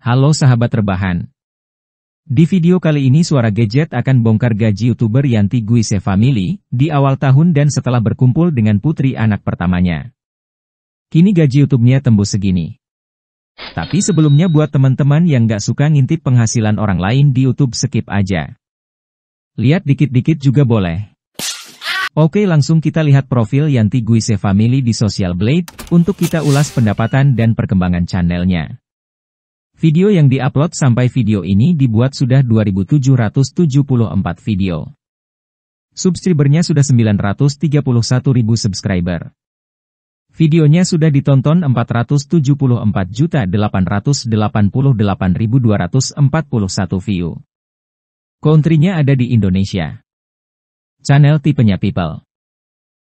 Halo sahabat rebahan. Di video kali ini Suara Gadget akan bongkar gaji YouTuber Yanti Guise Family, di awal tahun dan setelah berkumpul dengan putri anak pertamanya. Kini gaji youtubenya nya tembus segini. Tapi sebelumnya buat teman-teman yang gak suka ngintip penghasilan orang lain di YouTube skip aja. Lihat dikit-dikit juga boleh. Oke langsung kita lihat profil Yanti Guise Family di Social Blade, untuk kita ulas pendapatan dan perkembangan channelnya. Video yang diupload sampai video ini dibuat sudah 2774 video. Subscribernya sudah 931.000 subscriber. Videonya sudah ditonton 474.888.241 view. Countrynya ada di Indonesia. Channel tipenya People.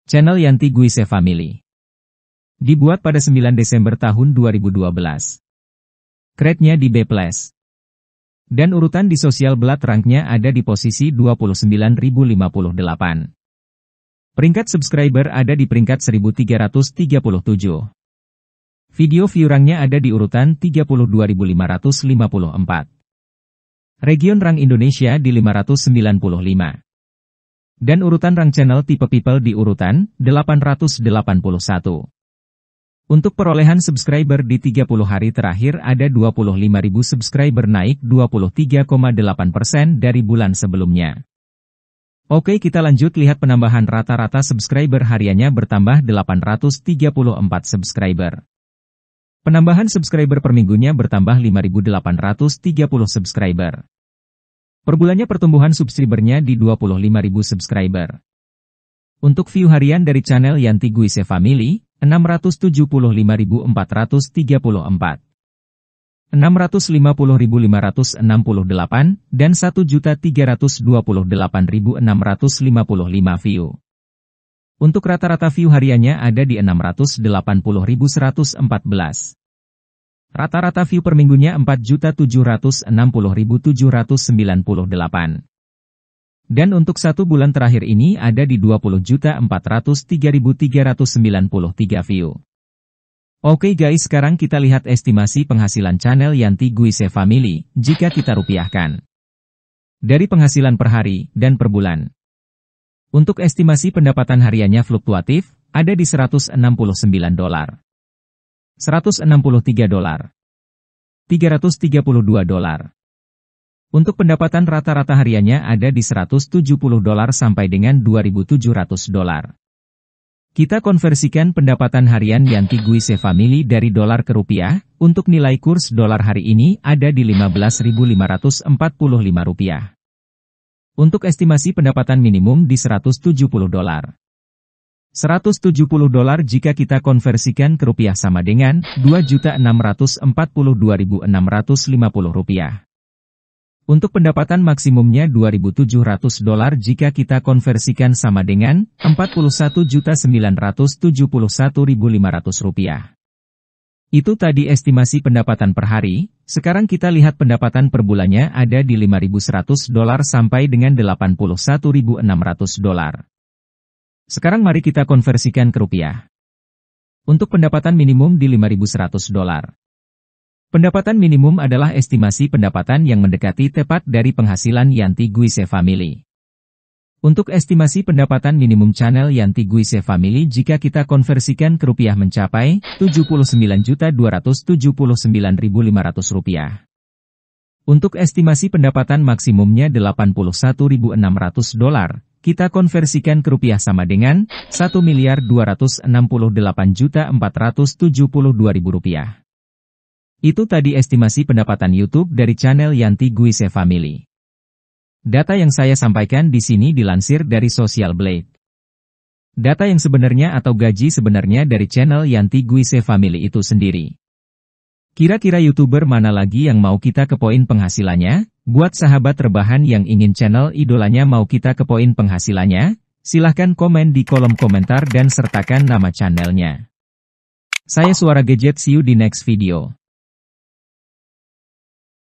Channel Yanti Guise Family. Dibuat pada 9 Desember tahun 2012 grade di B+. Dan urutan di sosial blood ranknya ada di posisi 29.058. Peringkat subscriber ada di peringkat 1337. Video view rangnya ada di urutan 32.554. Region rang Indonesia di 595. Dan urutan rang channel tipe people di urutan 881. Untuk perolehan subscriber di 30 hari terakhir ada 25.000 subscriber naik 23,8% dari bulan sebelumnya. Oke kita lanjut lihat penambahan rata-rata subscriber hariannya bertambah 834 subscriber. Penambahan subscriber per minggunya bertambah 5.830 subscriber. Perbulannya pertumbuhan subscribernya di 25.000 subscriber. Untuk view harian dari channel Yanti Guise Family, 675.434 650.568 dan 1.328.655 view. Untuk rata-rata view hariannya ada di 680.114. Rata-rata view per minggunya 4.760.798. Dan untuk satu bulan terakhir ini ada di 20.403.393 view. Oke guys sekarang kita lihat estimasi penghasilan channel Yanti Guise Family, jika kita rupiahkan. Dari penghasilan per hari dan per bulan. Untuk estimasi pendapatan hariannya fluktuatif, ada di 169 dolar. 163 dolar. 332 dolar. Untuk pendapatan rata-rata hariannya ada di 170 dolar sampai dengan 2.700 dolar. Kita konversikan pendapatan harian Yanti Guise Family dari dolar ke rupiah, untuk nilai kurs dolar hari ini ada di 15.545 rupiah. Untuk estimasi pendapatan minimum di 170 dolar. 170 dolar jika kita konversikan ke rupiah sama dengan 2.642.650 rupiah. Untuk pendapatan maksimumnya 2.700 dolar jika kita konversikan sama dengan 41.971.500 rupiah. Itu tadi estimasi pendapatan per hari, sekarang kita lihat pendapatan per bulannya ada di 5.100 dolar sampai dengan 81.600 dolar. Sekarang mari kita konversikan ke rupiah. Untuk pendapatan minimum di 5.100 dolar. Pendapatan minimum adalah estimasi pendapatan yang mendekati tepat dari penghasilan Yanti Guise Family. Untuk estimasi pendapatan minimum channel Yanti Guise Family jika kita konversikan ke rupiah mencapai Rp79.279.500. Untuk estimasi pendapatan maksimumnya 81.600 dolar, kita konversikan ke rupiah sama dengan 1.268.472.000 rupiah. Itu tadi estimasi pendapatan YouTube dari channel Yanti Guise Family. Data yang saya sampaikan di sini dilansir dari Social Blade. Data yang sebenarnya atau gaji sebenarnya dari channel Yanti Guise Family itu sendiri. Kira-kira YouTuber mana lagi yang mau kita ke poin penghasilannya? Buat sahabat rebahan yang ingin channel idolanya mau kita ke poin penghasilannya, silahkan komen di kolom komentar dan sertakan nama channelnya. Saya Suara Gadget, see you di next video.